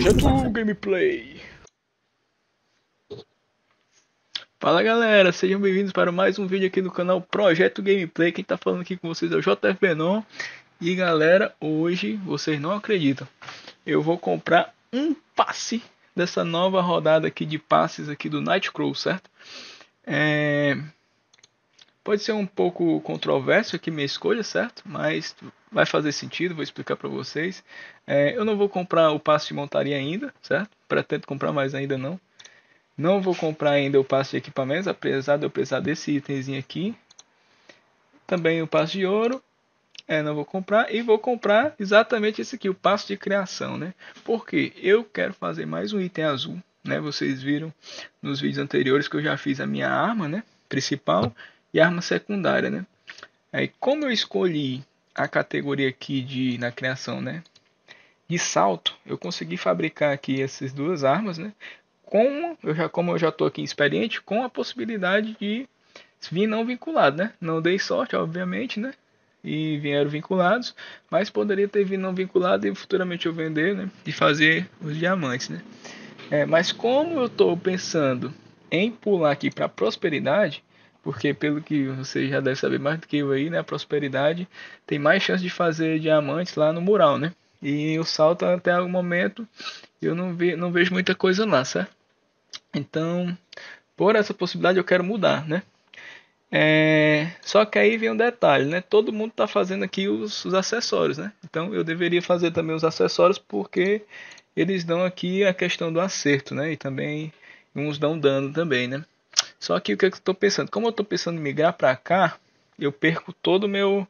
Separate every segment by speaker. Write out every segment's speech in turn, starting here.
Speaker 1: Projeto Gameplay. Fala galera, sejam bem-vindos para mais um vídeo aqui no canal Projeto Gameplay. Quem está falando aqui com vocês é o JF Benon. E galera, hoje vocês não acreditam. Eu vou comprar um passe dessa nova rodada aqui de passes aqui do Nightcrow, certo? É... Pode ser um pouco controverso aqui minha escolha, certo? Mas vai fazer sentido, vou explicar para vocês. É, eu não vou comprar o passo de montaria ainda, certo? Pretendo comprar, mais ainda não. Não vou comprar ainda o passo de equipamentos, apesar de eu precisar desse itemzinho aqui. Também o passo de ouro. É, não vou comprar. E vou comprar exatamente esse aqui, o passo de criação, né? Porque eu quero fazer mais um item azul, né? Vocês viram nos vídeos anteriores que eu já fiz a minha arma, né? Principal e arma secundária, né? Aí, como eu escolhi a categoria aqui de na criação, né? De salto, eu consegui fabricar aqui essas duas armas, né? Com eu já como eu já estou aqui experiente, com a possibilidade de vir não vinculado, né? Não dei sorte, obviamente, né? E vieram vinculados, mas poderia ter vindo não vinculado e futuramente eu vender, né? E fazer os diamantes, né? É, mas como eu estou pensando em pular aqui para prosperidade, porque pelo que você já deve saber mais do que eu aí, né, a prosperidade tem mais chance de fazer diamantes lá no mural, né? E o salto até algum momento eu não, não vejo muita coisa lá, certo? Então, por essa possibilidade eu quero mudar, né? É, só que aí vem um detalhe, né? Todo mundo está fazendo aqui os, os, acessórios, né? Então eu deveria fazer também os acessórios porque eles dão aqui a questão do acerto, né? E também uns dão dano também, né? Só que o que eu estou pensando? Como eu estou pensando em migrar para cá, eu perco todo o meu,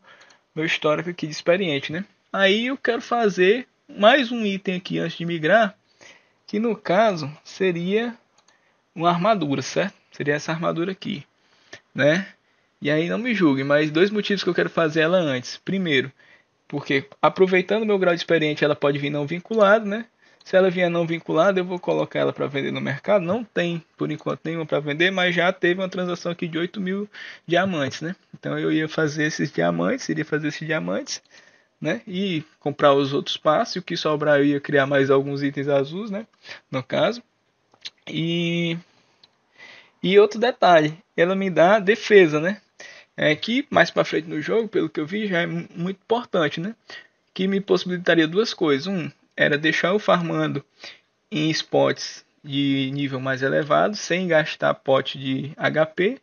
Speaker 1: meu histórico aqui de experiente, né? Aí eu quero fazer mais um item aqui antes de migrar, que no caso seria uma armadura, certo? Seria essa armadura aqui, né? E aí não me julgue, mas dois motivos que eu quero fazer ela antes. Primeiro, porque aproveitando meu grau de experiente, ela pode vir não vinculado, né? Se ela vier não vinculada, eu vou colocar ela para vender no mercado. Não tem, por enquanto, nenhuma para vender, mas já teve uma transação aqui de 8 mil diamantes, né? Então eu ia fazer esses diamantes, iria fazer esses diamantes, né? E comprar os outros passos. O que sobrar eu ia criar mais alguns itens azuis, né? No caso. E, e outro detalhe, ela me dá defesa, né? É que mais para frente no jogo, pelo que eu vi, já é muito importante, né? Que me possibilitaria duas coisas. Um, era deixar eu farmando em spots de nível mais elevado, sem gastar pote de HP,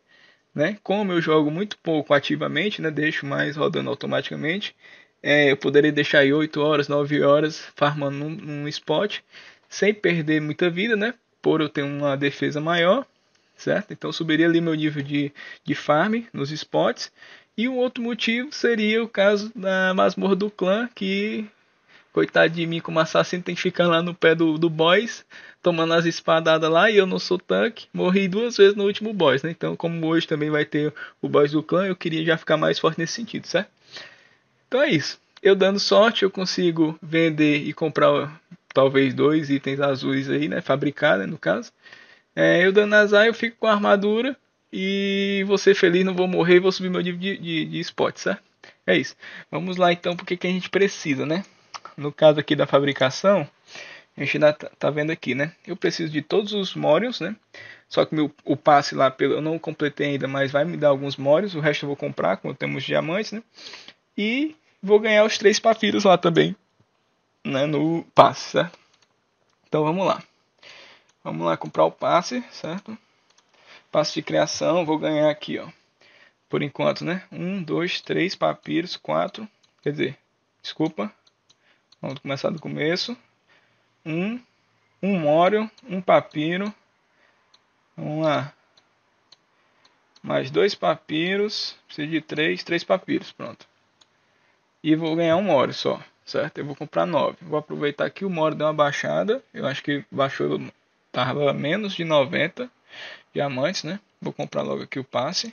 Speaker 1: né? Como eu jogo muito pouco ativamente, né? Deixo mais rodando automaticamente. É, eu poderia deixar aí 8 horas, 9 horas farmando num, num spot, sem perder muita vida, né? Por eu ter uma defesa maior, certo? Então subiria ali meu nível de, de farm nos spots. E um outro motivo seria o caso da masmorra do clã, que Coitado de mim, como assassino, tem que ficar lá no pé do, do boss, tomando as espadadas lá, e eu não sou tanque. Morri duas vezes no último boss, né? Então, como hoje também vai ter o boss do clã, eu queria já ficar mais forte nesse sentido, certo? Então é isso. Eu dando sorte, eu consigo vender e comprar talvez dois itens azuis aí, né? Fabricar, né? no caso. É, eu dando azar, eu fico com a armadura. E você feliz, não vou morrer, vou subir meu nível de, de, de spot, certo? É isso. Vamos lá então, porque que a gente precisa, né? no caso aqui da fabricação, a gente ainda tá, tá vendo aqui, né? Eu preciso de todos os mórios, né? Só que meu, o passe lá, pelo, eu não completei ainda, mas vai me dar alguns mórios. O resto eu vou comprar, como temos diamantes, né? E vou ganhar os três papiros lá também, né? No passe, certo? Então vamos lá. Vamos lá comprar o passe, certo? Passe de criação, vou ganhar aqui, ó. Por enquanto, né? Um, dois, três papiros, quatro. Quer dizer, desculpa, Vamos começar do começo. Um, um mório, um papiro. Vamos lá. Mais dois papiros. Preciso de três, três papiros, pronto. E vou ganhar um mório só, certo? Eu vou comprar nove. Vou aproveitar que o mório deu uma baixada. Eu acho que baixou, estava menos de 90 diamantes, né? Vou comprar logo aqui o passe.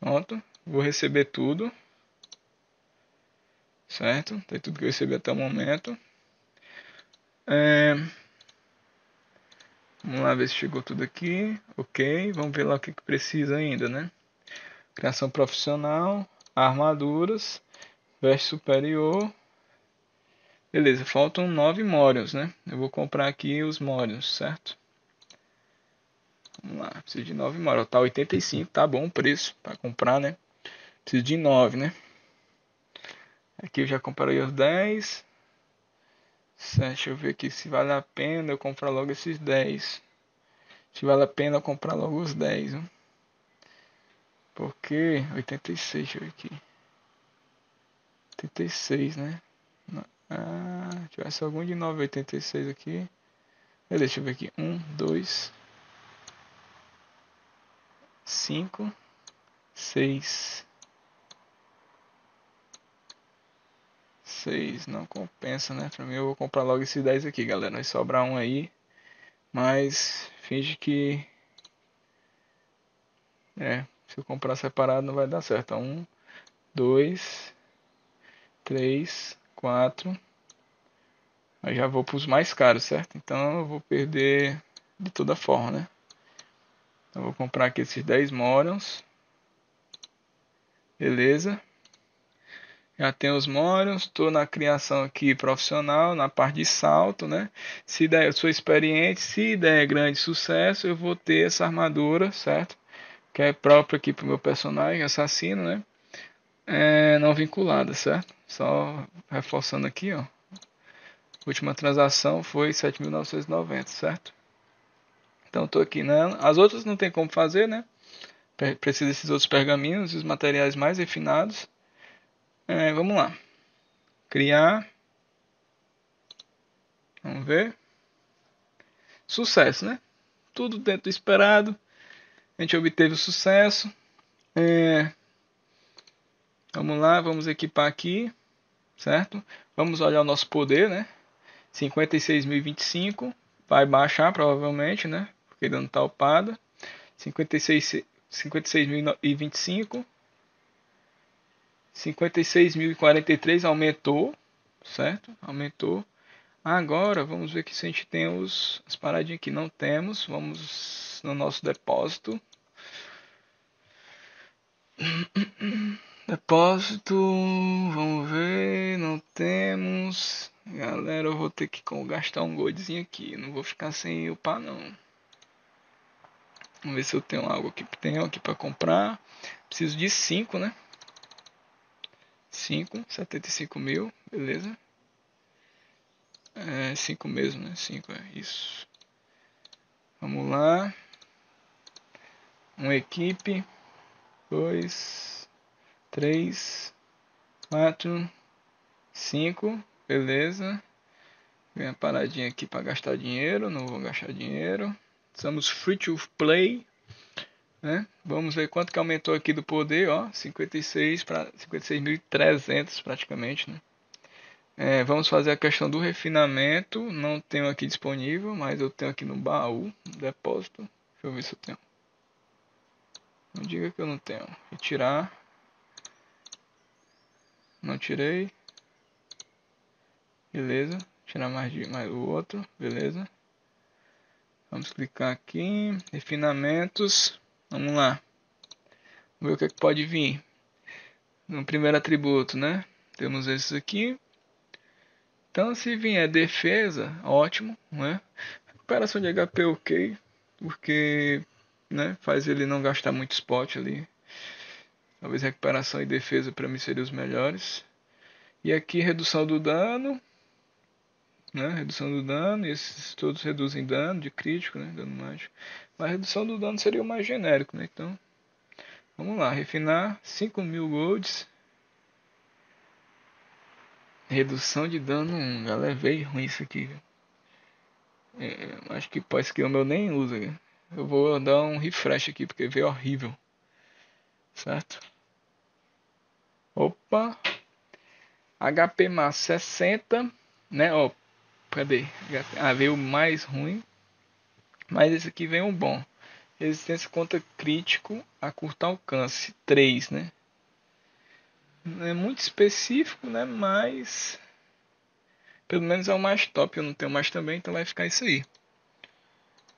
Speaker 1: Pronto. Vou receber tudo certo? Tem tudo que eu recebi até o momento. É... Vamos lá ver se chegou tudo aqui. Ok, vamos ver lá o que, que precisa ainda, né? Criação profissional, armaduras, veste superior. Beleza, faltam nove mórions, né? Eu vou comprar aqui os mórions, certo? Vamos lá, preciso de nove mórions. Tá 85, tá bom o preço para comprar, né? Preciso de nove, né? Aqui eu já comprei os 10. Deixa eu ver aqui se vale a pena eu comprar logo esses 10. Se vale a pena eu comprar logo os 10. Né? Porque 86, deixa eu ver aqui. 86, né? Ah, tivesse é algum de 9,86 aqui. É, deixa eu ver aqui. 1, 2, 5, 6. 6 não compensa, né? Pra mim eu vou comprar logo esse 10 aqui, galera. Vai sobrar um aí. Mas finge que... É, se eu comprar separado não vai dar certo. 1, 2, 3, 4... Aí já vou para os mais caros, certo? Então eu vou perder de toda forma, né? Eu vou comprar aqui esses 10 Morons. Beleza já tenho os mórions, estou na criação aqui profissional, na parte de salto, né? Se der, eu sou experiente, se der grande sucesso, eu vou ter essa armadura, certo? Que é própria aqui para o meu personagem, assassino, né? É, não vinculada, certo? Só reforçando aqui, ó. Última transação foi 7.990, certo? Então estou aqui, né? As outras não tem como fazer, né? Precisa desses outros pergaminhos e os materiais mais refinados. É, vamos lá. Criar. Vamos ver. Sucesso, né? Tudo dentro do esperado. A gente obteve o sucesso. É... Vamos lá, vamos equipar aqui, certo? Vamos olhar o nosso poder, né? 56.025 vai baixar provavelmente, né? Porque ainda não está upada. 56.025 56.043 aumentou, certo? Aumentou. Agora, vamos ver aqui se a gente tem os, as paradinhas que não temos. Vamos no nosso depósito. Depósito, vamos ver, não temos. Galera, eu vou ter que gastar um goldzinho aqui. Não vou ficar sem upar, não. Vamos ver se eu tenho algo aqui. Tenho aqui para comprar. Preciso de 5, né? 5, 75 mil, beleza? É 5 mesmo, né? 5, é isso. Vamos lá. Uma equipe. 2, 3, 4, 5, beleza? Ganhei uma paradinha aqui para gastar dinheiro, não vou gastar dinheiro. Estamos free to play. Né? Vamos ver quanto que aumentou aqui do poder, ó, 56 para 56.300 praticamente, né? É, vamos fazer a questão do refinamento, não tenho aqui disponível, mas eu tenho aqui no baú, no depósito. Deixa eu ver se eu tenho. Não diga que eu não tenho. Retirar. Não tirei. Beleza. Tirar mais, de, mais o outro. Beleza. Vamos clicar aqui. Refinamentos. Vamos lá. Vamos ver o que, é que pode vir. No primeiro atributo, né? Temos esses aqui. Então, se vier defesa, ótimo, né? Recuperação de HP, ok. Porque né, faz ele não gastar muito spot ali. Talvez recuperação e defesa para mim seriam os melhores. E aqui redução do dano né? Redução do dano, e esses todos reduzem dano de crítico, né? Dano mágico. Mas redução do dano seria o mais genérico, né? Então, vamos lá, refinar 5 mil golds. Redução de dano 1, galera, veio é ruim isso aqui. É, acho que pode que o meu nem usa. Né? Eu vou dar um refresh aqui porque veio horrível. Certo? Opa! HP mais 60, né? Ó, Cadê? Ah, veio o mais ruim. Mas esse aqui vem um bom. Resistência contra crítico a curto alcance. 3, né? Não é muito específico, né? Mas. Pelo menos é o mais top. Eu não tenho mais também, então vai ficar isso aí.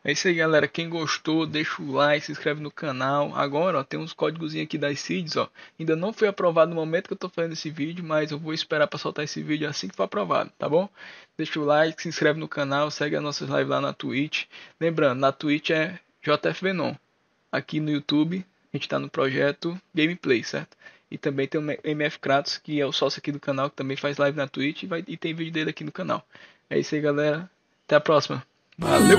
Speaker 1: É isso aí, galera. Quem gostou, deixa o like, se inscreve no canal. Agora, ó, tem uns códigos aqui das seeds, ó. Ainda não foi aprovado no momento que eu tô fazendo esse vídeo, mas eu vou esperar para soltar esse vídeo assim que for aprovado, tá bom? Deixa o like, se inscreve no canal, segue as nossas lives lá na Twitch. Lembrando, na Twitch é JFVenom. Aqui no YouTube, a gente está no projeto Gameplay, certo? E também tem o MF Kratos, que é o sócio aqui do canal, que também faz live na Twitch e, vai, e tem vídeo dele aqui no canal. É isso aí, galera. Até a próxima. Valeu!